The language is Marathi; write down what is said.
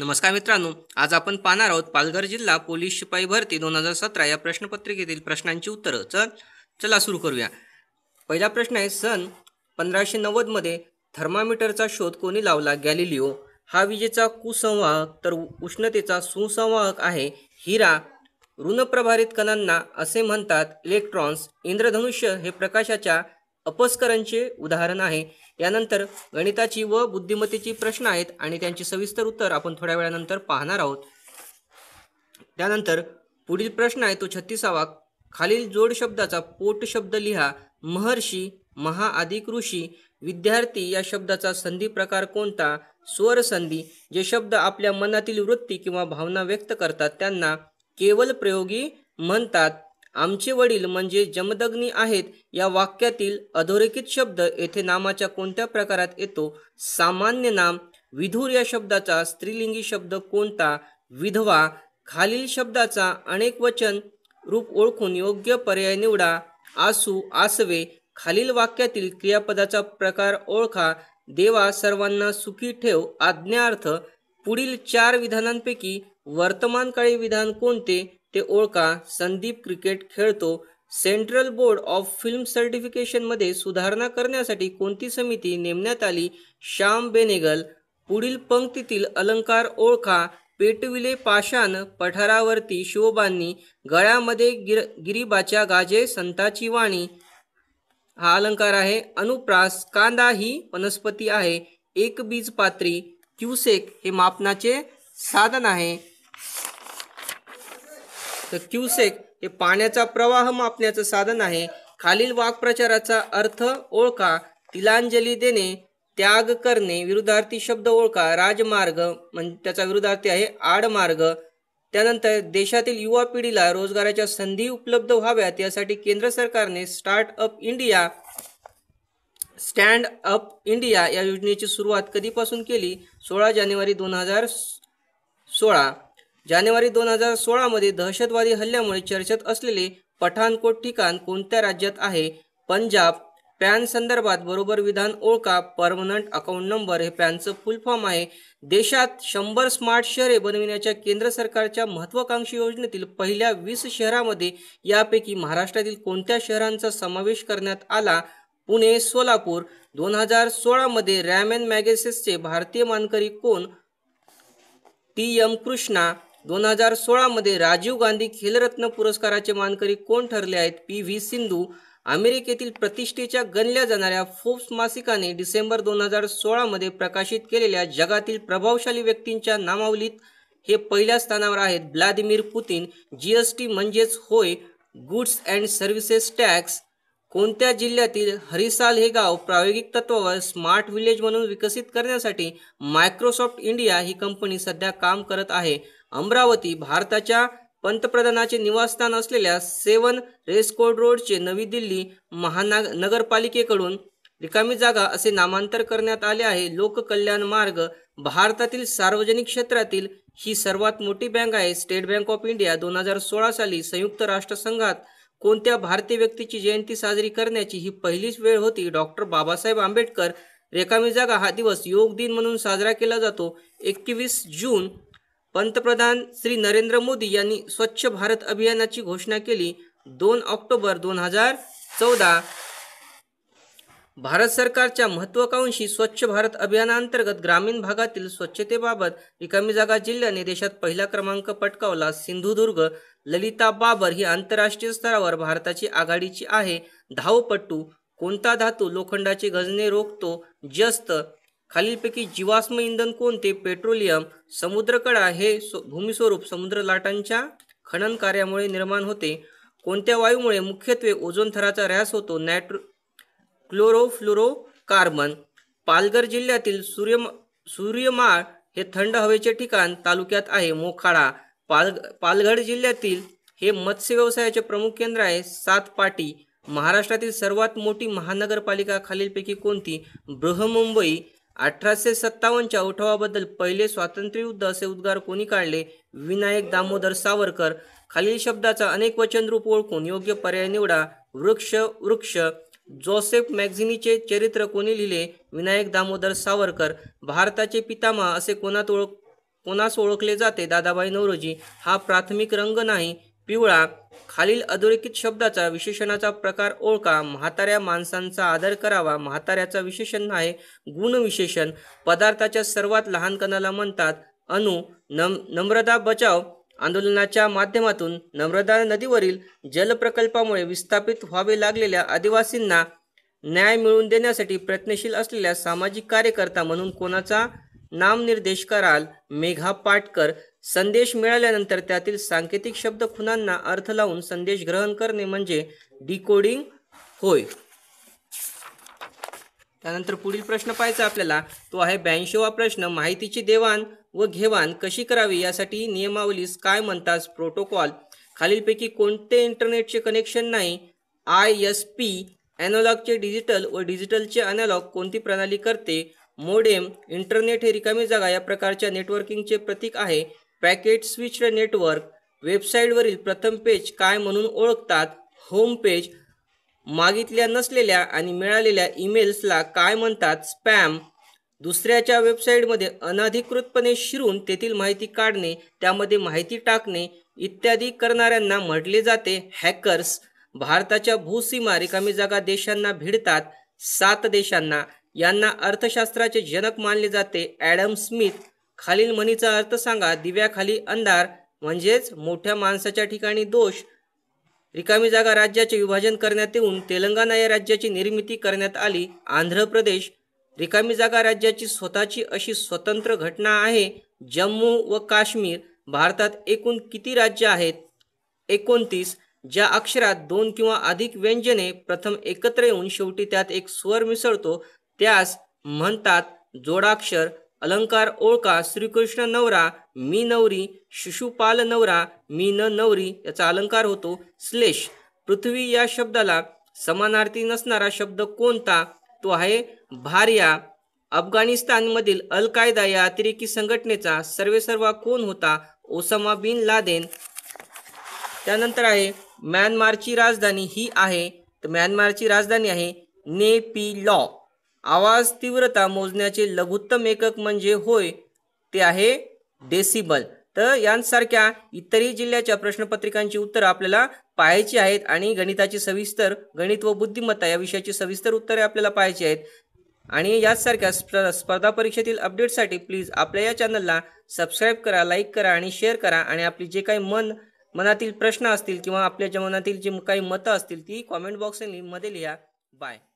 नमस्कार मित्रांनो आज आपण पाहणार आहोत पालघर जिल्हा पोलीस शिपाई भरती दोन हजार सतरा या प्रश्नपत्रिकेतील प्रश्नांची उत्तरं चल चला सुरू करूया पहिला प्रश्न आहे सन पंधराशे नव्वदमध्ये थर्मामीटरचा शोध कोणी लावला गॅलिलिओ हा विजेचा कुसंवाहक तर उष्णतेचा सुसंवाहक आहे हिरा ऋणप्रभारित कणांना असे म्हणतात इलेक्ट्रॉन्स इंद्रधनुष्य हे प्रकाशाच्या अपस्करांचे उदाहरण आहे यानंतर गणिताची व बुद्धिमत्तेची प्रश्न आहेत आणि त्यांची सविस्तर उत्तर आपण थोड्या वेळानंतर पाहणार आहोत त्यानंतर पुढील प्रश्न आहे तो छत्तीसावा खालील जोड शब्दाचा पोट शब्द लिहा महर्षी महाआधिक ऋषी विद्यार्थी या शब्दाचा संधी प्रकार कोणता स्वर संधी जे शब्द आपल्या मनातील वृत्ती किंवा भावना व्यक्त करतात त्यांना केवल प्रयोगी म्हणतात आमचे वडील म्हणजे जमदग्नी आहेत या वाक्यातील अधोरेखित शब्द येथे नामाच्या कोणत्या प्रकारात येतो सामान्य नाम विधूर या शब्दाचा स्त्रीलिंगी शब्द कोणता विधवा खालील शब्दाचा अनेक वचन रूप ओळखून योग्य पर्याय निवडा आसू आसवे खालील वाक्यातील क्रियापदाचा प्रकार ओळखा देवा सर्वांना सुखी ठेव आज्ञार्थ पुढील चार विधानांपैकी वर्तमानकाळी विधान कोणते ते ओळखा संदीप क्रिकेट खेळतो सेंट्रल बोर्ड ऑफ फिल्म सर्टिफिकेशनमध्ये सुधारणा करण्यासाठी कोणती समिती नेमण्यात आली श्याम बेनेगल पुढील पंक्तीतील अलंकार ओळखा पेटविले पाषाण पठारावरती शिवबांनी गळ्यामध्ये गिर गिरीबाच्या गाजे संताची वाणी हा अलंकार आहे अनुप्रास कांदा ही वनस्पती आहे एक बीज पात्री क्युसेक हे मापनाचे साधन आहे तर क्युसेक हे पाण्याचा प्रवाह मापण्याचं साधन आहे खालील वाक्प्रचाराचा अर्थ ओळखा तिलांजली देणे त्याग करणे विरुद्धार्थी शब्द ओळखा राजमार्ग म्हणजे त्याचा विरुद्धार्थी आहे आडमार्ग त्यानंतर देशातील युवा पिढीला रोजगाराच्या संधी उपलब्ध व्हाव्यात यासाठी केंद्र सरकारने start up India stand up India या योजनेची सुरुवात कधीपासून केली सोळा जानेवारी दोन हजार सोळा जानेवारी दोन हजार सोळामध्ये दहशतवादी हल्ल्यामुळे चर्चेत असलेले पठाणकोट ठिकाण कोणत्या राज्यात आहे पंजाब पॅन संदर्भात बरोबर विधान ओळखा परमनंट अकाउंट नंबर हे पॅनचं फुल फॉर्म आहे देशात शंभर स्मार्ट शहरे बनविण्याच्या केंद्र सरकारच्या महत्वाकांक्षी योजनेतील पहिल्या वीस शहरामध्ये यापैकी महाराष्ट्रातील कोणत्या शहरांचा समावेश करण्यात आला पुणे सोलापूर दोन हजार सोळामध्ये रॅम अँड मॅगेसेसचे भारतीय मानकरी कोण टी एम कृष्णा दोन हजार सोळामध्ये राजीव गांधी खेलरत्न पुरस्काराचे मानकरी कोण ठरले आहेत पी व्ही सिंधू अमेरिकेतील प्रतिष्ठेच्या गणल्या जाणाऱ्या फोर्ब्स मासिकाने डिसेंबर दोन हजार सोळामध्ये प्रकाशित केलेल्या जगातील प्रभावशाली व्यक्तींच्या नामावलीत हे पहिल्या स्थानावर आहेत व्लादिमीर पुतीन जीएसटी म्हणजेच होय गुड्स अँड सर्व्हिसेस टॅक्स कोणत्या जिल्ह्यातील हरिसाल हे गाव प्रायोगिक तत्वावर स्मार्ट विलेज म्हणून विकसित करण्यासाठी मायक्रोसॉफ्ट इंडिया ही कंपनी सध्या काम करत आहे अमरावती भारताच्या पंतप्रधानाचे निवासस्थान असलेल्या सेवन रेसकोड रोडचे नवी दिल्ली महानाग नगरपालिकेकडून रिकामी जागा असे नामांतर करण्यात आले आहे लोककल्याण मार्ग भारतातील सार्वजनिक क्षेत्रातील ही सर्वात मोठी बँक आहे स्टेट बँक ऑफ इंडिया दोन हजार सोळा साली संयुक्त राष्ट्रसंघात कोणत्या भारतीय व्यक्तीची जयंती साजरी करण्याची ही पहिलीच वेळ होती डॉक्टर बाबासाहेब आंबेडकर रेकामी जागा हा दिवस योग दिन म्हणून साजरा केला जातो एकवीस जून पंतप्रधान श्री नरेंद्र मोदी यांनी स्वच्छ भारत अभियानाची घोषणा केली दोन ऑक्टोबर दोन हजार चौदा भारत सरकारच्या महत्वाकांक्षी स्वच्छ भारत अभियानाअंतर्गत ग्रामीण भागातील स्वच्छतेबाबत रिकामी जागा जिल्ह्याने देशात पहिला क्रमांक पटकावला सिंधुदुर्ग ललिता बाबर ही आंतरराष्ट्रीय स्तरावर भारताची आघाडीची आहे धावपट्टू कोणता धातू लोखंडाचे गजने रोखतो जस्त खालीलपैकी जीवाश्म इंधन कोणते पेट्रोलियम समुद्रकडा हे भूमिस्वरूप समुद्र लाटांच्या खनन कार्यामुळे निर्माण होते कोणत्या वायूमुळे मुख्यत्वे ओझोन थराचा ऱ्हास होतो नायट्रो कार्बन पालघर जिल्ह्यातील सूर्य सूर्यमाळ हे थंड हवेचे ठिकाण तालुक्यात आहे मोखाडा पाल पालघर जिल्ह्यातील हे मत्स्य व्यवसायाचे प्रमुख केंद्र आहे सातपाटी महाराष्ट्रातील सर्वात मोठी महानगरपालिका खालीलपैकी कोणती बृहमुंबई अठराशे सत्तावन्नच्या उठावाबद्दल पहिले स्वातंत्र्य युद्ध असे उद्गार कोणी काढले विनायक दामोदर सावरकर खालील शब्दाचा अनेक वचन रूप ओळखून योग्य पर्याय निवडा वृक्ष वृक्ष जोसेफ मॅग्झिनीचे चरित्र कोणी लिहिले विनायक दामोदर सावरकर भारताचे पितामा असे कोणात ओळख कोणास ओळखले जाते दादाबाई नवरोजी हा प्राथमिक रंग नाही पिवळा खालील अधोरेखित शब्दाचा विशेषणाचा प्रकार ओळखा म्हाताऱ्या माणसांचा आदर करावा म्हाताऱ्याचा विशेषण आहे गुणविशेषण पदार्थाच्या सर्वात लहान कणाला म्हणतात अणु नम नम्रता बचाव आंदोलनाच्या माध्यमातून नम्रदा नदीवरील जलप्रकल्पामुळे विस्थापित व्हावे लागलेल्या आदिवासींना न्याय मिळवून देण्यासाठी प्रयत्नशील असलेल्या सामाजिक कार्यकर्ता म्हणून कोणाचा नामनिर्देश कराल मेघा पाटकर संदेश मिळाल्यानंतर त्यातील सांकेतिक शब्द खुनांना अर्थ लावून संदेश ग्रहण करणे म्हणजे डिकोडिंग होय त्यानंतर पुढील प्रश्न पाहायचा आपल्याला तो आहे ब्याऐंशीवा प्रश्न माहितीची देवाण व घेवाण कशी करावी यासाठी नियमावलीस काय म्हणतात प्रोटोकॉल खालीलपैकी कोणते इंटरनेटचे कनेक्शन नाही आय एस पी अॅनॉलॉगचे डिजिटल व डिजिटलचे ॲनालॉग कोणती प्रणाली करते मोडेम इंटरनेट हे रिकामी जागा या प्रकारच्या नेटवर्किंगचे प्रतीक आहे पॅकेट स्विच नेटवर्क वेबसाईटवरील प्रथम पेज काय म्हणून ओळखतात होम पेज मागितल्या नसलेल्या आणि मिळालेल्या ईमेल्सला काय म्हणतात स्पॅम दुसऱ्याच्या वेबसाईटमध्ये अनधिकृतपणे शिरून तेथील माहिती काढणे त्यामध्ये माहिती टाकणे इत्यादी करणाऱ्यांना म्हटले जाते हॅकर्स भारताच्या भूसीमा रिकामी जागा देशांना भिडतात सात देशांना यांना अर्थशास्त्राचे जनक मानले जाते ॲडम स्मिथ खालील मनीचा अर्थ सांगा दिव्याखाली अंधार म्हणजेच मोठ्या माणसाच्या ठिकाणी दोष रिकामी जागा राज्याचे विभाजन करण्यात येऊन तेलंगणा या राज्याची निर्मिती करण्यात आली आंध्र प्रदेश रिकामी जागा राज्याची स्वतःची अशी स्वतंत्र घटना आहे जम्मू व काश्मीर भारतात एकूण किती राज्य आहेत एकोणतीस ज्या अक्षरात दोन किंवा अधिक व्यंजने प्रथम एकत्र येऊन शेवटी त्यात एक स्वर मिसळतो त्यास म्हणतात जोडाक्षर अलंकार ओळखा श्रीकृष्ण नवरा मी नवरी शिशुपाल नवरा मी न नवरी याचा अलंकार होतो श्लेष पृथ्वी या शब्दाला समानार्थी नसणारा शब्द कोणता तो आहे भार्या अफगाणिस्तानमधील अल कायदा या अतिरेकी संघटनेचा सर्वेसर्वा कोण होता ओसामा बिन लादेन त्यानंतर आहे म्यानमारची राजधानी ही आहे तर म्यानमारची राजधानी आहे ने पी लॉ आवाज तीव्रता मोजण्याचे लघुत्तम एकक म्हणजे होय ते आहे डेसिबल तर यांसारख्या इतरही जिल्ह्याच्या प्रश्नपत्रिकांची उत्तरं आपल्याला पाहायची आहेत आणि गणिताची सविस्तर गणित व बुद्धिमत्ता या विषयाची सविस्तर उत्तरे आपल्याला पाहायची आहेत आणि याचसारख्या स्पर्धा परीक्षेतील अपडेटसाठी प्लीज आपल्या या चॅनलला सबस्क्राईब करा लाईक करा आणि शेअर करा आणि आपली जे काही मन मनातील प्रश्न असतील किंवा आपल्या जीवनातील जी काही मतं असतील ती कॉमेंट मध्ये लिहा बाय